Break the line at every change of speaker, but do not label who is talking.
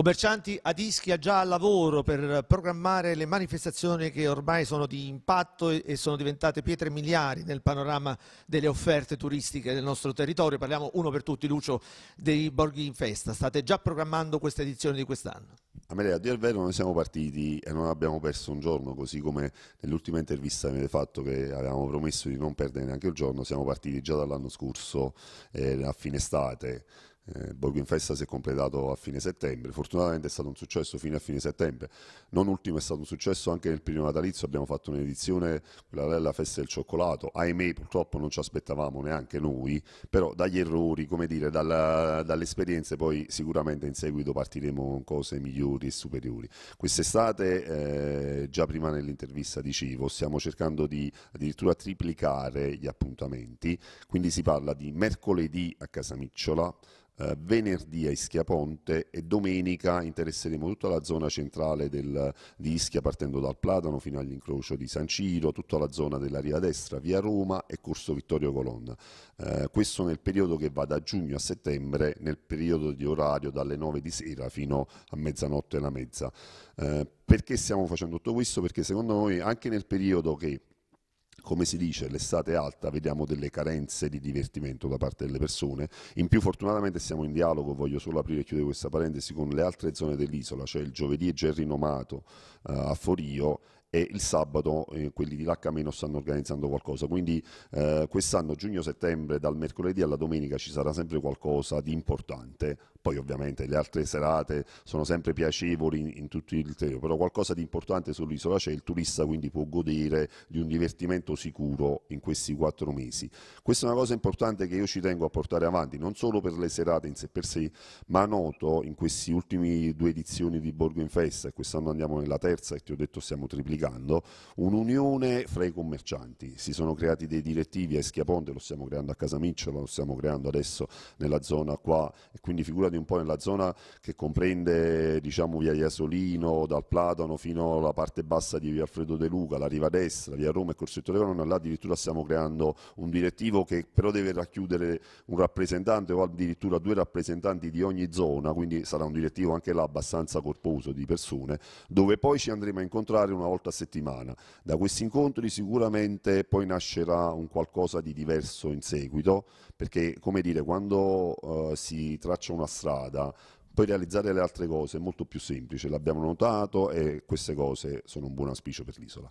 Commercianti ad Ischia già al lavoro per programmare le manifestazioni che ormai sono di impatto e sono diventate pietre miliari nel panorama delle offerte turistiche del nostro territorio. Parliamo uno per tutti, Lucio, dei Borghi in Festa. State già programmando questa edizione di quest'anno?
Amelia, a dire il vero noi siamo partiti e non abbiamo perso un giorno, così come nell'ultima intervista avete fatto che avevamo promesso di non perdere neanche un giorno, siamo partiti già dall'anno scorso eh, a fine estate. Eh, Borgo in Festa si è completato a fine settembre, fortunatamente è stato un successo fino a fine settembre, non ultimo è stato un successo anche nel primo natalizio, abbiamo fatto un'edizione, quella della festa del cioccolato, ahimè purtroppo non ci aspettavamo neanche noi, però dagli errori, come dire, dalla, dalle esperienze poi sicuramente in seguito partiremo con cose migliori e superiori. Quest'estate, eh, già prima nell'intervista dicevo, stiamo cercando di addirittura triplicare gli appuntamenti, quindi si parla di mercoledì a Casamiccio, eh, venerdì a Ischia Ponte e domenica interesseremo tutta la zona centrale del, di Ischia partendo dal Platano fino all'incrocio di San Ciro, tutta la zona della riva destra, via Roma e Corso Vittorio Colonna. Eh, questo nel periodo che va da giugno a settembre, nel periodo di orario dalle 9 di sera fino a mezzanotte e la mezza. Eh, perché stiamo facendo tutto questo? Perché secondo noi anche nel periodo che come si dice, l'estate alta, vediamo delle carenze di divertimento da parte delle persone. In più, fortunatamente, siamo in dialogo. Voglio solo aprire e chiudere questa parentesi con le altre zone dell'isola, cioè il giovedì è già rinomato eh, a Forio e il sabato eh, quelli di Lacca meno stanno organizzando qualcosa. Quindi eh, quest'anno, giugno-settembre, dal mercoledì alla domenica ci sarà sempre qualcosa di importante. Poi ovviamente le altre serate sono sempre piacevoli in, in tutto il territorio, però qualcosa di importante sull'isola c'è, il turista quindi può godere di un divertimento sicuro in questi quattro mesi. Questa è una cosa importante che io ci tengo a portare avanti, non solo per le serate in sé per sé, ma noto in queste ultime due edizioni di Borgo in Festa, e quest'anno andiamo nella terza e ti ho detto stiamo triplicando applicando un'unione fra i commercianti. Si sono creati dei direttivi a Schiaponte, lo stiamo creando a Casamicciola, lo stiamo creando adesso nella zona qua, e quindi figurati un po' nella zona che comprende diciamo via Iasolino, dal Platano fino alla parte bassa di via Alfredo De Luca, la riva destra, via Roma e Corsetto Leonardo, là addirittura stiamo creando un direttivo che però deve racchiudere un rappresentante o addirittura due rappresentanti di ogni zona, quindi sarà un direttivo anche là abbastanza corposo di persone, dove poi ci andremo a incontrare una volta volta settimana. Da questi incontri sicuramente poi nascerà un qualcosa di diverso in seguito, perché come dire, quando eh, si traccia una strada, poi realizzare le altre cose è molto più semplice, l'abbiamo notato e queste cose sono un buon auspicio per l'isola.